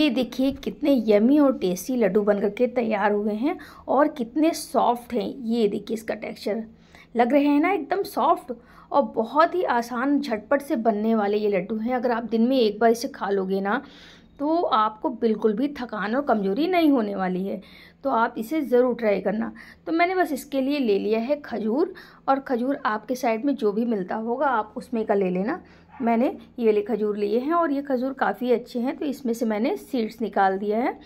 ये देखिए कितने यमी और टेस्टी लड्डू बन करके तैयार हुए हैं और कितने सॉफ्ट हैं ये देखिए इसका टेक्सचर लग रहे हैं ना एकदम सॉफ्ट और बहुत ही आसान झटपट से बनने वाले ये लड्डू हैं अगर आप दिन में एक बार इसे खा लोगे ना तो आपको बिल्कुल भी थकान और कमजोरी नहीं होने वाली है तो आप इसे ज़रूर ट्राई करना तो मैंने बस इसके लिए ले लिया है खजूर और खजूर आपके साइड में जो भी मिलता होगा आप उसमें का ले लेना मैंने ये वाले खजूर लिए हैं और ये खजूर काफ़ी अच्छे हैं तो इसमें से मैंने सीड्स निकाल दिया है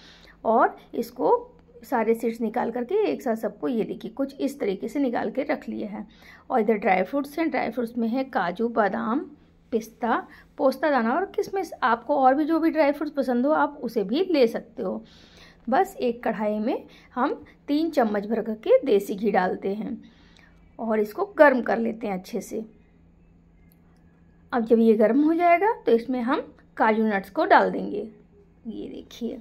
और इसको सारे सीड्स निकाल करके एक साथ सबको ये देखिए कुछ इस तरीके से निकाल के रख लिए हैं और इधर ड्राई फ्रूट्स हैं ड्राई फ्रूट्स में है काजू बादाम पिस्ता पोस्ता दाना और किशमिश आपको और भी जो भी ड्राई फ्रूट्स पसंद हो आप उसे भी ले सकते हो बस एक कढ़ाई में हम तीन चम्मच भर करके देसी घी डालते हैं और इसको गर्म कर लेते हैं अच्छे से अब जब ये गर्म हो जाएगा तो इसमें हम काजू नट्स को डाल देंगे ये देखिए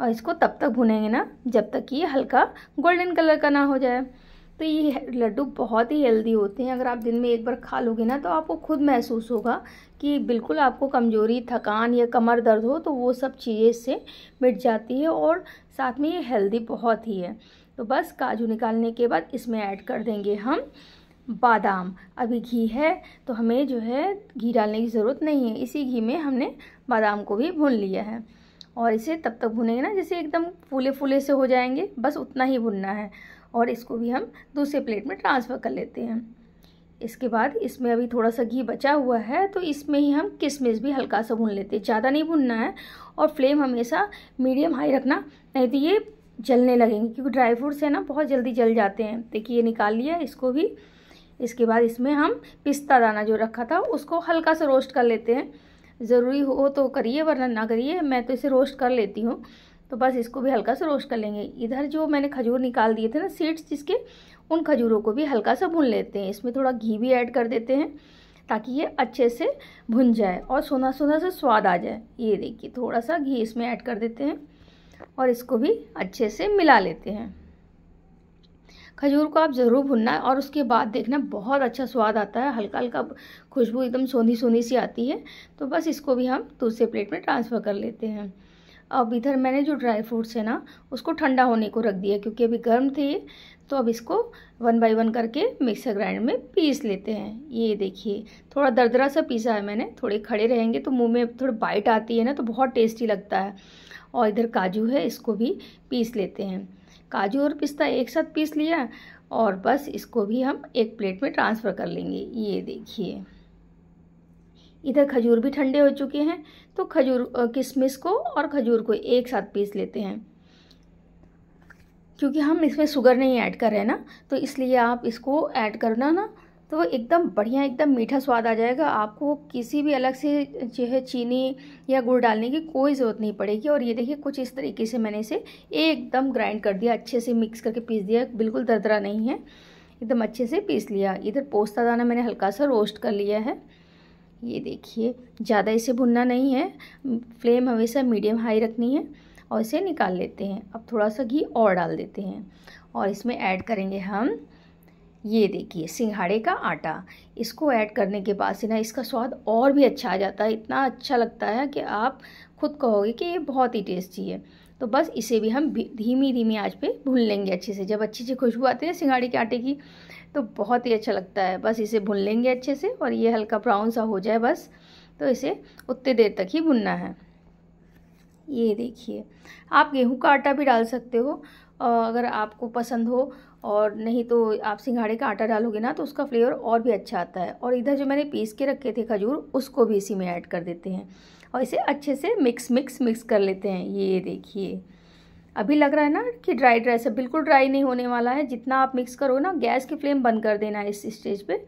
और इसको तब तक भुनेंगे ना जब तक ये हल्का गोल्डन कलर का ना हो जाए तो ये लड्डू बहुत ही हेल्दी होते हैं अगर आप दिन में एक बार खा लोगे ना तो आपको खुद महसूस होगा कि बिल्कुल आपको कमज़ोरी थकान या कमर दर्द हो तो वो सब चीज़ें से मिट जाती है और साथ में ये हेल्दी बहुत ही है तो बस काजू निकालने के बाद इसमें ऐड कर देंगे हम बादाम अभी घी है तो हमें जो है घी डालने की ज़रूरत नहीं है इसी घी में हमने बादाम को भी भून लिया है और इसे तब तक भुनेंगे ना जैसे एकदम फूले फूले से हो जाएंगे बस उतना ही भुनना है और इसको भी हम दूसरे प्लेट में ट्रांसफ़र कर लेते हैं इसके बाद इसमें अभी थोड़ा सा घी बचा हुआ है तो इसमें ही हम किशमिश भी हल्का सा भून लेते हैं ज़्यादा नहीं भुनना है और फ्लेम हमेशा मीडियम हाई रखना नहीं तो ये जलने लगेंगे क्योंकि ड्राई फ्रूट्स है ना बहुत जल्दी जल जाते हैं देखिए ये निकाल लिया इसको भी इसके बाद इसमें हम पिस्ता दाना जो रखा था उसको हल्का सा रोस्ट कर लेते हैं ज़रूरी हो तो करिए वरना ना करिए मैं तो इसे रोस्ट कर लेती हूँ तो बस इसको भी हल्का सा रोस्ट कर लेंगे इधर जो मैंने खजूर निकाल दिए थे ना सीड्स जिसके उन खजूरों को भी हल्का सा भून लेते हैं इसमें थोड़ा घी भी ऐड कर देते हैं ताकि ये अच्छे से भुन जाए और सोना सोना सा स्वाद आ जाए ये देखिए थोड़ा सा घी इसमें ऐड कर देते हैं और इसको भी अच्छे से मिला लेते हैं खजूर को आप ज़रूर भुनना है और उसके बाद देखना बहुत अच्छा स्वाद आता है हल्का हल्का खुशबू एकदम सोनी सोनी सी आती है तो बस इसको भी हम दूसरे प्लेट में ट्रांसफ़र कर लेते हैं अब इधर मैंने जो ड्राई फ्रूट्स है ना उसको ठंडा होने को रख दिया क्योंकि अभी गर्म थे तो अब इसको वन बाय वन करके मिक्सर ग्राइंड में पीस लेते हैं ये देखिए थोड़ा दरदरा सा पीसा है मैंने थोड़े खड़े रहेंगे तो मुंह में थोड़ी बाइट आती है ना तो बहुत टेस्टी लगता है और इधर काजू है इसको भी पीस लेते हैं काजू और पिस्ता एक साथ पीस लिया और बस इसको भी हम एक प्लेट में ट्रांसफ़र कर लेंगे ये देखिए इधर खजूर भी ठंडे हो चुके हैं तो खजूर किशमिश को और खजूर को एक साथ पीस लेते हैं क्योंकि हम इसमें शुगर नहीं ऐड कर रहे ना तो इसलिए आप इसको ऐड करना ना तो वो एकदम बढ़िया एकदम मीठा स्वाद आ जाएगा आपको किसी भी अलग से जो है चीनी या गुड़ डालने की कोई ज़रूरत नहीं पड़ेगी और ये देखिए कुछ इस तरीके से मैंने इसे एकदम ग्राइंड कर दिया अच्छे से मिक्स करके पीस दिया बिल्कुल दरदरा नहीं है एकदम अच्छे से पीस लिया इधर पोस्ता दाना मैंने हल्का सा रोस्ट कर लिया है ये देखिए ज़्यादा इसे भुनना नहीं है फ्लेम हमेशा मीडियम हाई रखनी है और इसे निकाल लेते हैं अब थोड़ा सा घी और डाल देते हैं और इसमें ऐड करेंगे हम ये देखिए सिंघाड़े का आटा इसको ऐड करने के बाद से ना इसका स्वाद और भी अच्छा आ जाता है इतना अच्छा लगता है कि आप खुद कहोगे कि ये बहुत ही टेस्टी है तो बस इसे भी हम धीमी धीमी आंच पे भून लेंगे अच्छे से जब अच्छी सी खुशबू आती है सिंघाड़े के आटे की तो बहुत ही अच्छा लगता है बस इसे भून लेंगे अच्छे से और ये हल्का ब्राउन सा हो जाए बस तो इसे उतने देर तक ही भुनना है ये देखिए आप गेहूँ का आटा भी डाल सकते हो अगर आपको पसंद हो और नहीं तो आप सिंघाड़े का आटा डालोगे ना तो उसका फ्लेवर और भी अच्छा आता है और इधर जो मैंने पीस के रखे थे खजूर उसको भी इसी में ऐड कर देते हैं और इसे अच्छे से मिक्स मिक्स मिक्स कर लेते हैं ये देखिए अभी लग रहा है ना कि ड्राई ड्राई सब बिल्कुल ड्राई नहीं होने वाला है जितना आप मिक्स करो ना गैस की फ्लेम बंद कर देना है इस स्टेज पर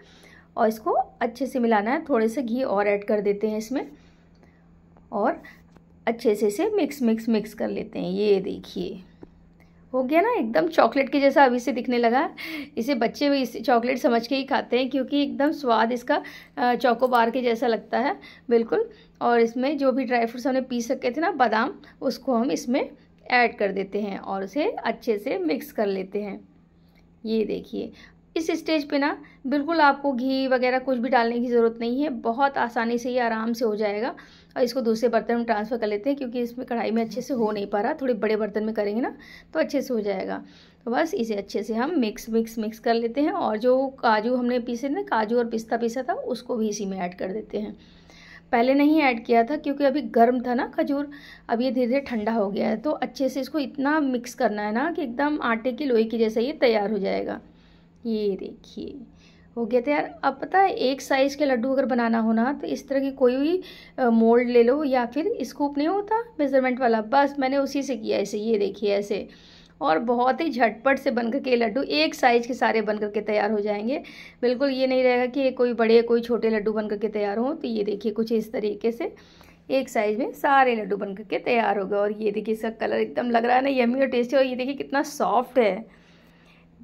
और इसको अच्छे से मिलाना है थोड़े से घी और ऐड कर देते हैं इसमें और अच्छे से इसे मिक्स मिक्स मिक्स कर लेते हैं ये देखिए हो गया ना एकदम चॉकलेट के जैसा अभी से दिखने लगा इसे बच्चे भी इसे चॉकलेट समझ के ही खाते हैं क्योंकि एकदम स्वाद इसका चौकोबार के जैसा लगता है बिल्कुल और इसमें जो भी ड्राई फ्रूट्स हमने पीस सके थे ना बादाम उसको हम इसमें ऐड कर देते हैं और उसे अच्छे से मिक्स कर लेते हैं ये देखिए इस स्टेज पे ना बिल्कुल आपको घी वगैरह कुछ भी डालने की ज़रूरत नहीं है बहुत आसानी से ये आराम से हो जाएगा और इसको दूसरे बर्तन में ट्रांसफ़र कर लेते हैं क्योंकि इसमें कढ़ाई में अच्छे से हो नहीं पा रहा थोड़े बड़े बर्तन में करेंगे ना तो अच्छे से हो जाएगा तो बस इसे अच्छे से हम मिक्स मिक्स मिक्स कर लेते हैं और जो काजू हमने पीसे ना काजू और पिस्ता पीसा था उसको भी इसी में ऐड कर देते हैं पहले नहीं ऐड किया था क्योंकि अभी गर्म था ना खजूर अब ये धीरे धीरे ठंडा हो गया है तो अच्छे से इसको इतना मिक्स करना है ना कि एकदम आटे की लोई की जैसे ये तैयार हो जाएगा ये देखिए हो गया तैयार अब पता है एक साइज़ के लड्डू अगर बनाना हो ना तो इस तरह की कोई भी मोल्ड ले लो या फिर स्कूप नहीं होता मेज़रमेंट वाला बस मैंने उसी से किया ऐसे ये देखिए ऐसे और बहुत ही झटपट से बन करके लड्डू एक साइज़ के सारे बन करके तैयार हो जाएंगे बिल्कुल ये नहीं रहेगा कि कोई बड़े कोई छोटे लड्डू बन करके तैयार हों तो ये देखिए कुछ इस तरीके से एक साइज़ में सारे लड्डू बन करके तैयार हो गए और ये देखिए इसका कलर एकदम लग रहा है ना यमी और टेस्टी और ये देखिए कितना सॉफ्ट है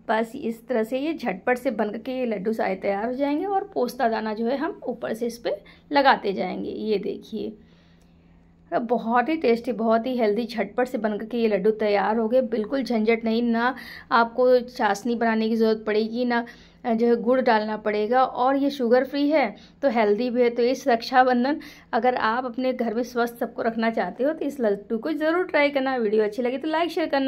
बस इस तरह से ये झटपट से बन के ये लड्डू सारे तैयार हो जाएंगे और पोस्ता दाना जो है हम ऊपर से इस पर लगाते जाएंगे ये देखिए बहुत ही टेस्टी बहुत ही हेल्दी झटपट से बन के ये लड्डू तैयार हो गए बिल्कुल झंझट नहीं ना आपको चाशनी बनाने की ज़रूरत पड़ेगी ना जो है गुड़ डालना पड़ेगा और ये शुगर फ्री है तो हेल्दी भी है तो इस रक्षाबंधन अगर आप अपने घर में स्वस्थ सबको रखना चाहते हो तो इस लड्डू को ज़रूर ट्राई करना वीडियो अच्छी लगी तो लाइक शेयर करना